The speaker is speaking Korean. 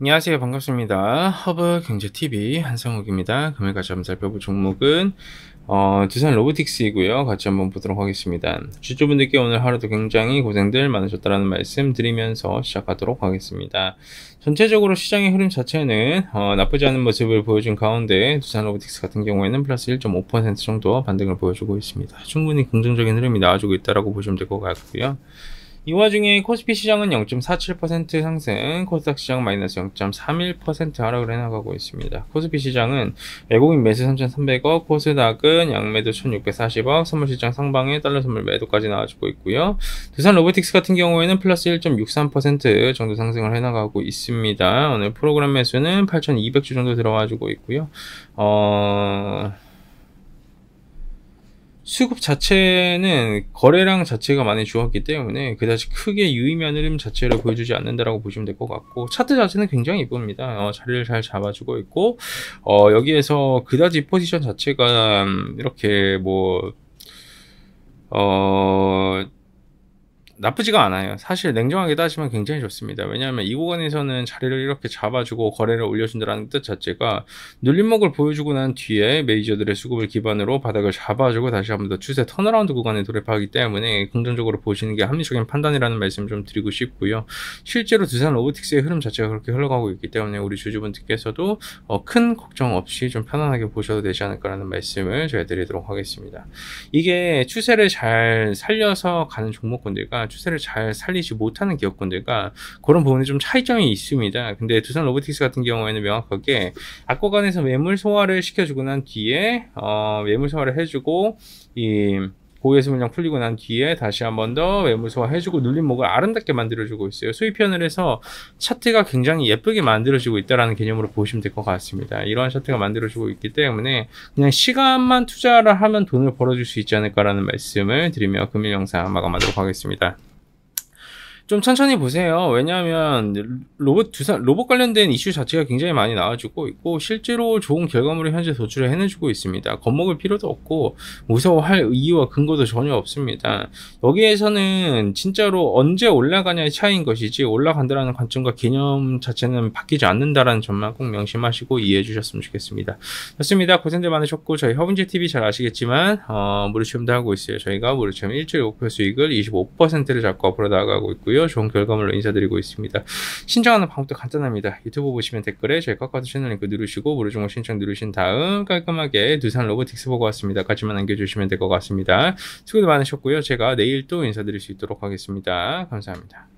안녕하세요 반갑습니다 허브 경제TV 한성욱입니다 금일까지 한번 살펴볼 종목은 어, 두산 로보틱스이고요 같이 한번 보도록 하겠습니다 주주분들께 오늘 하루도 굉장히 고생들 많으셨다라는 말씀 드리면서 시작하도록 하겠습니다 전체적으로 시장의 흐름 자체는 어, 나쁘지 않은 모습을 보여준 가운데 두산 로보틱스 같은 경우에는 플러스 1.5% 정도 반등을 보여주고 있습니다 충분히 긍정적인 흐름이 나와주고 있다고 라 보시면 될 것 같고요 이 와중에 코스피 시장은 0.47% 상승, 코스닥 시장 마이너스 0.31% 하락을 해나가고 있습니다. 코스피 시장은 외국인 매수 3,300억, 코스닥은 양매도 1,640억, 선물시장 상방에 달러 선물 매도까지 나와주고 있고요. 두산 로보틱스 같은 경우에는 플러스 1.63% 정도 상승을 해나가고 있습니다. 오늘 프로그램 매수는 8,200주 정도 들어와주고 있고요. 어... 수급 자체는 거래량 자체가 많이 좋었기 때문에 그다지 크게 유의미한 흐름 자체를 보여주지 않는다라고 보시면 될 것 같고 차트 자체는 굉장히 이쁩니다. 어, 자리를 잘 잡아주고 있고 어, 여기에서 그다지 포지션 자체가 음, 이렇게 뭐 어, 나쁘지가 않아요. 사실 냉정하게 따지면 굉장히 좋습니다. 왜냐하면 이 구간에서는 자리를 이렇게 잡아주고 거래를 올려준다는 뜻 자체가 눌림목을 보여주고 난 뒤에 메이저들의 수급을 기반으로 바닥을 잡아주고 다시 한번 더 추세 턴어라운드 구간에 돌입하기 때문에 긍정적으로 보시는 게 합리적인 판단이라는 말씀을 좀 드리고 싶고요. 실제로 두산 로보틱스의 흐름 자체가 그렇게 흘러가고 있기 때문에 우리 주주분들께서도 어, 큰 걱정 없이 좀 편안하게 보셔도 되지 않을까라는 말씀을 제가 드리도록 하겠습니다. 이게 추세를 잘 살려서 가는 종목군들과 추세를 잘 살리지 못하는 기업군들과 그런 부분에 좀 차이점이 있습니다. 근데 두산 로보틱스 같은 경우에는 명확하게 악과관에서 매물 소화를 시켜주고 난 뒤에 어, 매물 소화를 해주고 이 보유에서 물량 풀리고 난 뒤에 다시 한번더 매물 소화해주고 눌림목을 아름답게 만들어주고 있어요. 수익편을 해서 차트가 굉장히 예쁘게 만들어지고 있다라는 개념으로 보시면 될 것 같습니다. 이러한 차트가 만들어지고 있기 때문에 그냥 시간만 투자를 하면 돈을 벌어줄 수 있지 않을까라는 말씀을 드리며 금일 영상 마감하도록 하겠습니다. 좀 천천히 보세요. 왜냐하면 로봇 두산 로봇 관련된 이슈 자체가 굉장히 많이 나와주고 있고 실제로 좋은 결과물을 현재 도출을 해내주고 있습니다. 겁먹을 필요도 없고 무서워할 이유와 근거도 전혀 없습니다. 여기에서는 진짜로 언제 올라가냐의 차이인 것이지 올라간다라는 관점과 개념 자체는 바뀌지 않는다라는 점만 꼭 명심하시고 이해해 주셨으면 좋겠습니다. 좋습니다. 고생들 많으셨고 저희 허분제 TV 잘 아시겠지만 어, 무료체험도 하고 있어요. 저희가 무료체험 일주일 목표 수익을 25%를 잡고 앞으로 나아가고 있고요. 있고요. 좋은 결과물로 인사드리고 있습니다. 신청하는 방법도 간단합니다. 유튜브 보시면 댓글에 저희 카카오 채널 링크 누르시고 무료정보 신청 누르신 다음 깔끔하게 두산 로보틱스 보고 왔습니다. 까지만 남겨주시면 될 것 같습니다. 수고도 많으셨고요. 제가 내일 또 인사드릴 수 있도록 하겠습니다. 감사합니다.